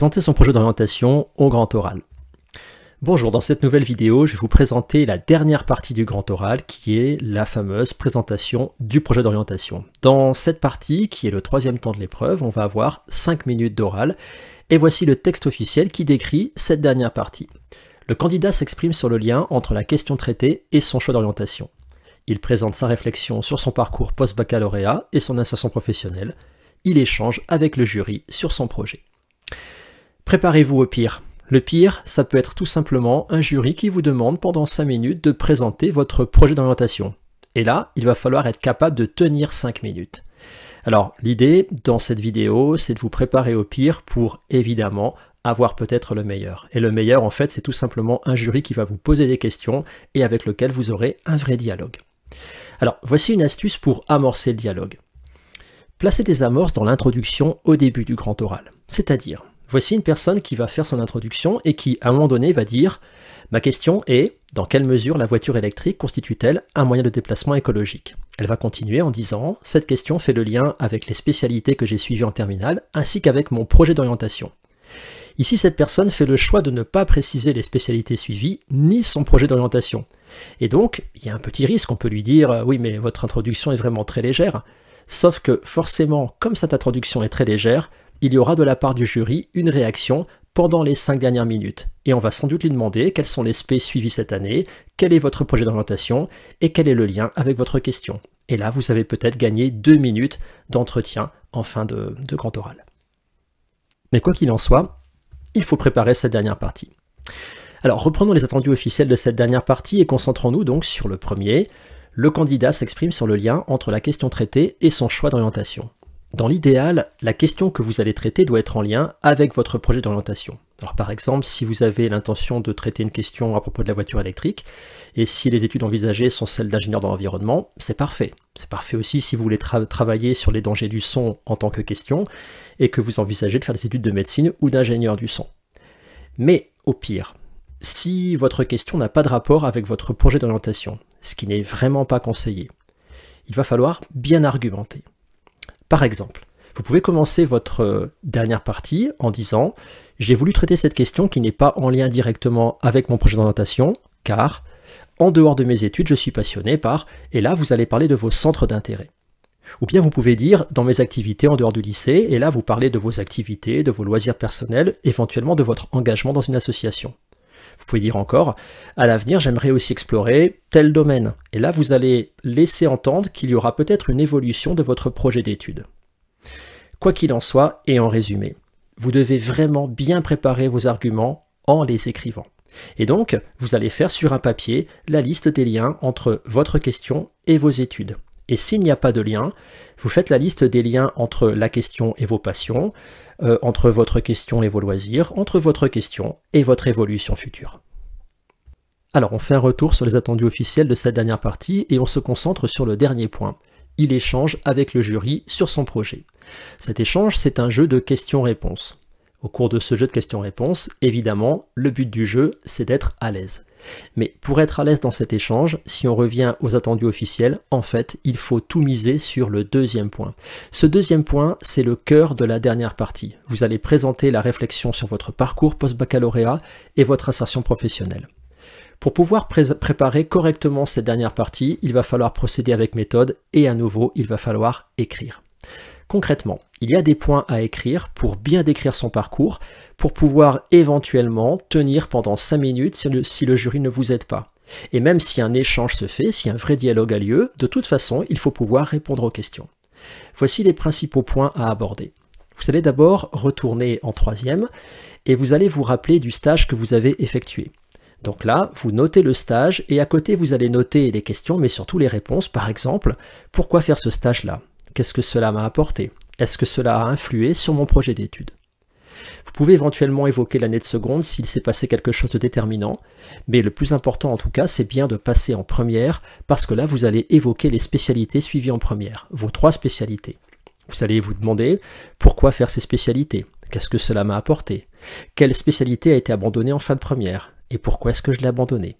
présenter son projet d'orientation au grand oral. Bonjour, dans cette nouvelle vidéo, je vais vous présenter la dernière partie du grand oral qui est la fameuse présentation du projet d'orientation. Dans cette partie, qui est le troisième temps de l'épreuve, on va avoir 5 minutes d'oral et voici le texte officiel qui décrit cette dernière partie. Le candidat s'exprime sur le lien entre la question traitée et son choix d'orientation. Il présente sa réflexion sur son parcours post-baccalauréat et son insertion professionnelle. Il échange avec le jury sur son projet. Préparez-vous au pire. Le pire, ça peut être tout simplement un jury qui vous demande pendant 5 minutes de présenter votre projet d'orientation. Et là, il va falloir être capable de tenir 5 minutes. Alors, l'idée dans cette vidéo, c'est de vous préparer au pire pour, évidemment, avoir peut-être le meilleur. Et le meilleur, en fait, c'est tout simplement un jury qui va vous poser des questions et avec lequel vous aurez un vrai dialogue. Alors, voici une astuce pour amorcer le dialogue. Placez des amorces dans l'introduction au début du grand oral. C'est-à-dire, voici une personne qui va faire son introduction et qui, à un moment donné, va dire « Ma question est, dans quelle mesure la voiture électrique constitue-t-elle un moyen de déplacement écologique ?» Elle va continuer en disant « Cette question fait le lien avec les spécialités que j'ai suivies en terminale, ainsi qu'avec mon projet d'orientation. » Ici, cette personne fait le choix de ne pas préciser les spécialités suivies, ni son projet d'orientation. Et donc, il y a un petit risque, on peut lui dire « Oui, mais votre introduction est vraiment très légère. » Sauf que, forcément, comme cette introduction est très légère, il y aura de la part du jury une réaction pendant les cinq dernières minutes. Et on va sans doute lui demander quels sont les SP suivis cette année, quel est votre projet d'orientation et quel est le lien avec votre question. Et là, vous avez peut-être gagné deux minutes d'entretien en fin de, de grand oral. Mais quoi qu'il en soit, il faut préparer cette dernière partie. Alors reprenons les attendus officiels de cette dernière partie et concentrons-nous donc sur le premier. Le candidat s'exprime sur le lien entre la question traitée et son choix d'orientation. Dans l'idéal, la question que vous allez traiter doit être en lien avec votre projet d'orientation. Alors par exemple, si vous avez l'intention de traiter une question à propos de la voiture électrique, et si les études envisagées sont celles d'ingénieur dans l'environnement, c'est parfait. C'est parfait aussi si vous voulez travailler sur les dangers du son en tant que question, et que vous envisagez de faire des études de médecine ou d'ingénieur du son. Mais au pire, si votre question n'a pas de rapport avec votre projet d'orientation, ce qui n'est vraiment pas conseillé, il va falloir bien argumenter. Par exemple, vous pouvez commencer votre euh, dernière partie en disant « J'ai voulu traiter cette question qui n'est pas en lien directement avec mon projet d'orientation, car en dehors de mes études, je suis passionné par... » Et là, vous allez parler de vos centres d'intérêt. Ou bien vous pouvez dire dans mes activités en dehors du lycée, et là vous parlez de vos activités, de vos loisirs personnels, éventuellement de votre engagement dans une association. Vous pouvez dire encore, à l'avenir, j'aimerais aussi explorer tel domaine. Et là, vous allez laisser entendre qu'il y aura peut-être une évolution de votre projet d'étude. Quoi qu'il en soit, et en résumé, vous devez vraiment bien préparer vos arguments en les écrivant. Et donc, vous allez faire sur un papier la liste des liens entre votre question et vos études. Et s'il n'y a pas de lien, vous faites la liste des liens entre la question et vos passions, euh, entre votre question et vos loisirs, entre votre question et votre évolution future. Alors on fait un retour sur les attendus officiels de cette dernière partie et on se concentre sur le dernier point. Il échange avec le jury sur son projet. Cet échange, c'est un jeu de questions-réponses au cours de ce jeu de questions-réponses, évidemment, le but du jeu, c'est d'être à l'aise. Mais pour être à l'aise dans cet échange, si on revient aux attendus officiels, en fait, il faut tout miser sur le deuxième point. Ce deuxième point, c'est le cœur de la dernière partie. Vous allez présenter la réflexion sur votre parcours post-baccalauréat et votre insertion professionnelle. Pour pouvoir préparer correctement cette dernière partie, il va falloir procéder avec méthode et à nouveau, il va falloir écrire. Concrètement, il y a des points à écrire pour bien décrire son parcours, pour pouvoir éventuellement tenir pendant 5 minutes si le, si le jury ne vous aide pas. Et même si un échange se fait, si un vrai dialogue a lieu, de toute façon, il faut pouvoir répondre aux questions. Voici les principaux points à aborder. Vous allez d'abord retourner en troisième et vous allez vous rappeler du stage que vous avez effectué. Donc là, vous notez le stage et à côté, vous allez noter les questions, mais surtout les réponses. Par exemple, pourquoi faire ce stage-là Qu'est-ce que cela m'a apporté Est-ce que cela a influé sur mon projet d'étude Vous pouvez éventuellement évoquer l'année de seconde s'il s'est passé quelque chose de déterminant, mais le plus important en tout cas, c'est bien de passer en première, parce que là, vous allez évoquer les spécialités suivies en première, vos trois spécialités. Vous allez vous demander pourquoi faire ces spécialités Qu'est-ce que cela m'a apporté Quelle spécialité a été abandonnée en fin de première Et pourquoi est-ce que je l'ai abandonnée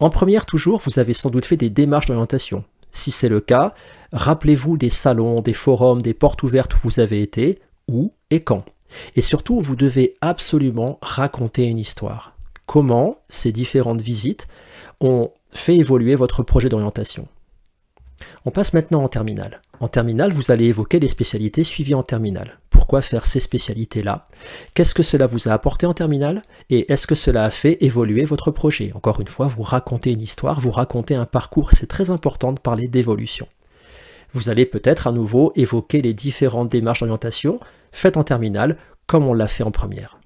En première toujours, vous avez sans doute fait des démarches d'orientation, si c'est le cas, rappelez-vous des salons, des forums, des portes ouvertes où vous avez été, où et quand. Et surtout, vous devez absolument raconter une histoire. Comment ces différentes visites ont fait évoluer votre projet d'orientation. On passe maintenant en terminale. En terminale, vous allez évoquer les spécialités suivies en terminale faire ces spécialités-là Qu'est-ce que cela vous a apporté en terminale Et est-ce que cela a fait évoluer votre projet Encore une fois, vous racontez une histoire, vous racontez un parcours, c'est très important de parler d'évolution. Vous allez peut-être à nouveau évoquer les différentes démarches d'orientation faites en terminale, comme on l'a fait en première.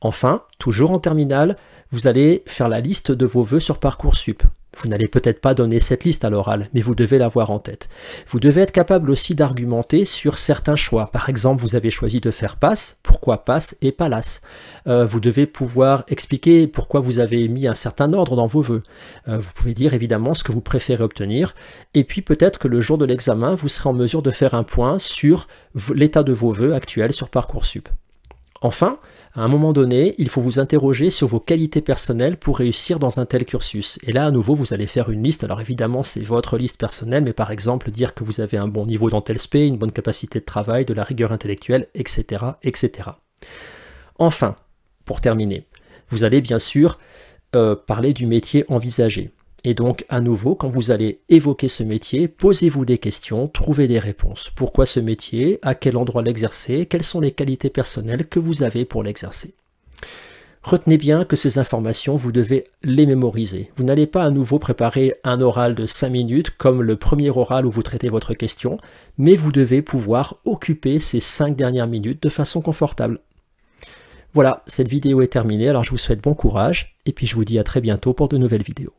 Enfin, toujours en terminale, vous allez faire la liste de vos vœux sur Parcoursup. Vous n'allez peut-être pas donner cette liste à l'oral, mais vous devez l'avoir en tête. Vous devez être capable aussi d'argumenter sur certains choix. Par exemple, vous avez choisi de faire passe, pourquoi passe et palace euh, Vous devez pouvoir expliquer pourquoi vous avez mis un certain ordre dans vos voeux. Euh, vous pouvez dire évidemment ce que vous préférez obtenir, et puis peut-être que le jour de l'examen, vous serez en mesure de faire un point sur l'état de vos voeux actuels sur Parcoursup. Enfin, à un moment donné, il faut vous interroger sur vos qualités personnelles pour réussir dans un tel cursus. Et là, à nouveau, vous allez faire une liste. Alors évidemment, c'est votre liste personnelle, mais par exemple, dire que vous avez un bon niveau dans tel SP, une bonne capacité de travail, de la rigueur intellectuelle, etc. etc. Enfin, pour terminer, vous allez bien sûr euh, parler du métier envisagé. Et donc, à nouveau, quand vous allez évoquer ce métier, posez-vous des questions, trouvez des réponses. Pourquoi ce métier À quel endroit l'exercer Quelles sont les qualités personnelles que vous avez pour l'exercer Retenez bien que ces informations, vous devez les mémoriser. Vous n'allez pas à nouveau préparer un oral de 5 minutes comme le premier oral où vous traitez votre question, mais vous devez pouvoir occuper ces 5 dernières minutes de façon confortable. Voilà, cette vidéo est terminée, alors je vous souhaite bon courage, et puis je vous dis à très bientôt pour de nouvelles vidéos.